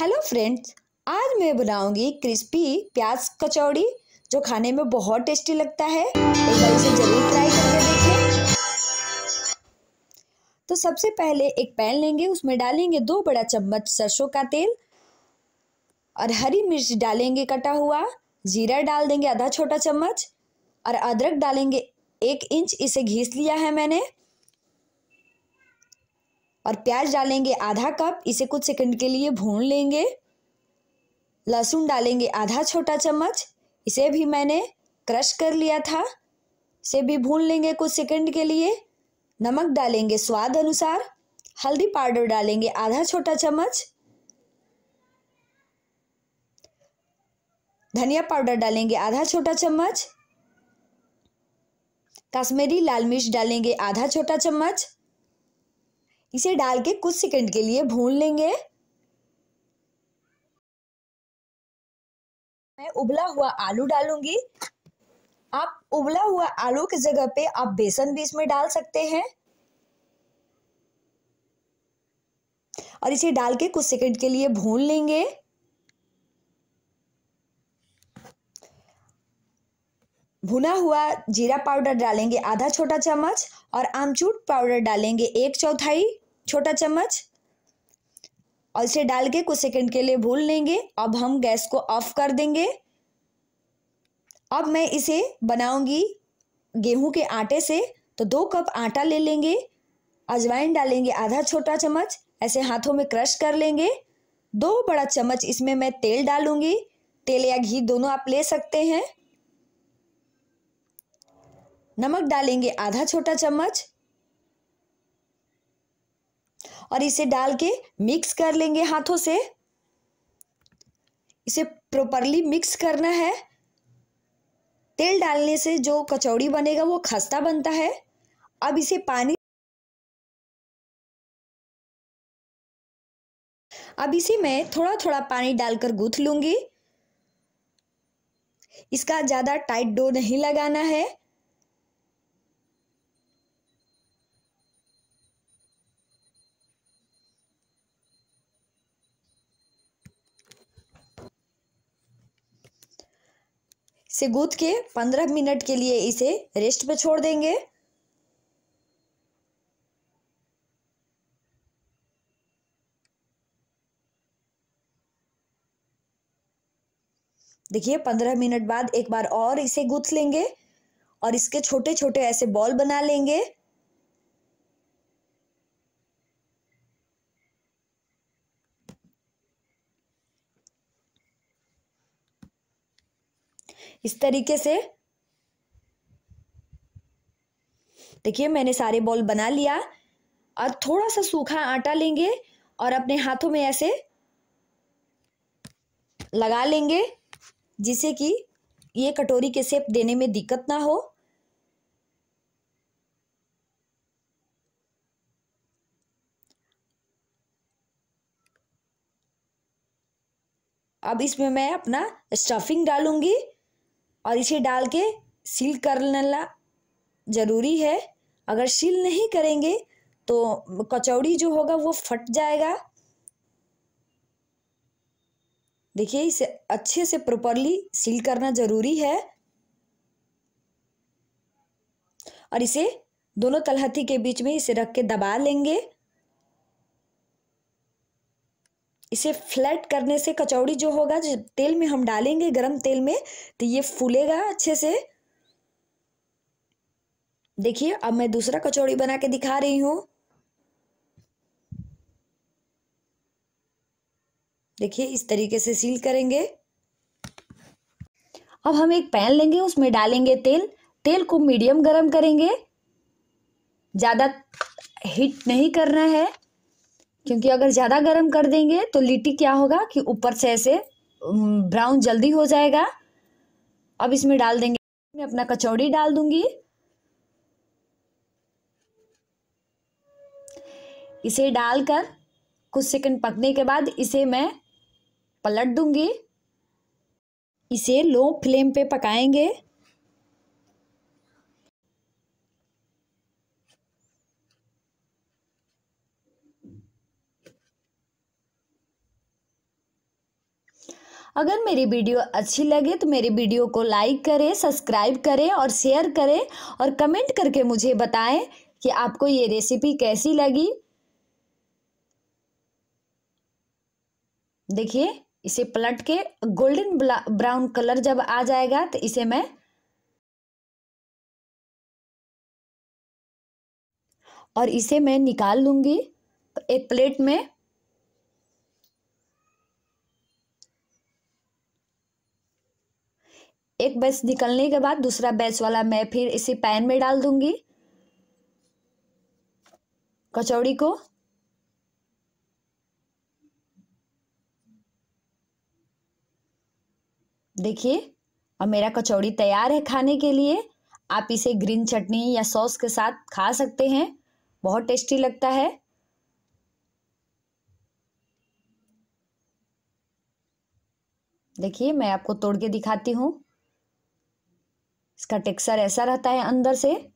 hello friends आज मैं बनाऊंगी क्रिस्पी प्याज कचौड़ी जो खाने में बहुत टेस्टी लगता है एक बार इसे जरूर ट्राई करके देखें तो सबसे पहले एक पैन लेंगे उसमें डालेंगे दो बड़ा चम्मच सरसों का तेल और हरी मिर्च डालेंगे कटा हुआ जीरा डाल देंगे आधा छोटा चम्मच और अदरक डालेंगे एक इंच इसे घीस लिया है मैंने और प्याज डालेंगे आधा कप इसे कुछ सेकंड के लिए भून लेंगे लहसुन डालेंगे आधा छोटा चम्मच इसे भी मैंने क्रश कर लिया था इसे भी भून लेंगे कुछ सेकंड के लिए नमक डालेंगे स्वाद अनुसार हल्दी पाउडर डालेंगे आधा छोटा चम्मच धनिया पाउडर डालेंगे आधा छोटा चम्मच कश्मीरी लाल मिर्च डालेंगे आधा छोटा चम्मच इसे डाल के कुछ सेकंड के लिए भून लेंगे मैं उबला हुआ आलू डालूंगी आप उबला हुआ आलू की जगह पे आप बेसन भी इसमें डाल सकते हैं और इसे डाल के कुछ सेकंड के लिए भून लेंगे भुना हुआ जीरा पाउडर डालेंगे आधा छोटा चम्मच और आमचूर पाउडर डालेंगे एक चौथाई छोटा चम्मच और इसे डाल के कुछ सेकंड के लिए भूल लेंगे अब हम गैस को ऑफ कर देंगे अब मैं इसे बनाऊंगी गेहूं के आटे से तो दो कप आटा ले लेंगे अजवाइन डालेंगे आधा छोटा चम्मच ऐसे हाथों में क्रश कर लेंगे दो बड़ा चम्मच इसमें मैं तेल डालूंगी तेल या घी दोनों आप ले सकते हैं नमक डालेंगे आधा छोटा चम्मच और इसे डाल के मिक्स कर लेंगे हाथों से इसे प्रॉपरली मिक्स करना है तेल डालने से जो कचौड़ी बनेगा वो खस्ता बनता है अब इसे पानी अब इसे मैं थोड़ा थोड़ा पानी डालकर गूथ लूंगी इसका ज़्यादा टाइट डो नहीं लगाना है से गूंथ के पंद्रह मिनट के लिए इसे रेस्ट पे छोड़ देंगे देखिए पंद्रह मिनट बाद एक बार और इसे गूथ लेंगे और इसके छोटे छोटे ऐसे बॉल बना लेंगे इस तरीके से देखिए मैंने सारे बॉल बना लिया और थोड़ा सा सूखा आटा लेंगे और अपने हाथों में ऐसे लगा लेंगे जिससे कि ये कटोरी के सेप देने में दिक्कत ना हो अब इसमें मैं अपना स्टफिंग डालूंगी और इसे डाल के सील करना ज़रूरी है अगर सील नहीं करेंगे तो कचौड़ी जो होगा वो फट जाएगा देखिए इसे अच्छे से प्रॉपरली सील करना ज़रूरी है और इसे दोनों तलहती के बीच में इसे रख के दबा लेंगे इसे फ्लैट करने से कचौड़ी जो होगा जो तेल में हम डालेंगे गरम तेल में तो ये फूलेगा अच्छे से देखिए अब मैं दूसरा कचौड़ी बना के दिखा रही हूं देखिए इस तरीके से सील करेंगे अब हम एक पैन लेंगे उसमें डालेंगे तेल तेल को मीडियम गरम करेंगे ज़्यादा हीट नहीं करना है क्योंकि अगर ज़्यादा गर्म कर देंगे तो लिट्टी क्या होगा कि ऊपर से ऐसे ब्राउन जल्दी हो जाएगा अब इसमें डाल देंगे मैं अपना कचौड़ी डाल दूंगी इसे डालकर कुछ सेकंड पकने के बाद इसे मैं पलट दूंगी इसे लो फ्लेम पे पकाएंगे अगर मेरी वीडियो अच्छी लगे तो मेरी वीडियो को लाइक करें सब्सक्राइब करें और शेयर करें और कमेंट करके मुझे बताएं कि आपको ये रेसिपी कैसी लगी देखिए इसे पलट के गोल्डन ब्राउन कलर जब आ जाएगा तो इसे मैं और इसे मैं निकाल लूंगी एक प्लेट में एक बैच निकलने के बाद दूसरा बैच वाला मैं फिर इसी पैन में डाल दूंगी कचौड़ी को देखिए और मेरा कचौड़ी तैयार है खाने के लिए आप इसे ग्रीन चटनी या सॉस के साथ खा सकते हैं बहुत टेस्टी लगता है देखिए मैं आपको तोड़ के दिखाती हूं इसका टेक्सचर ऐसा रहता है अंदर से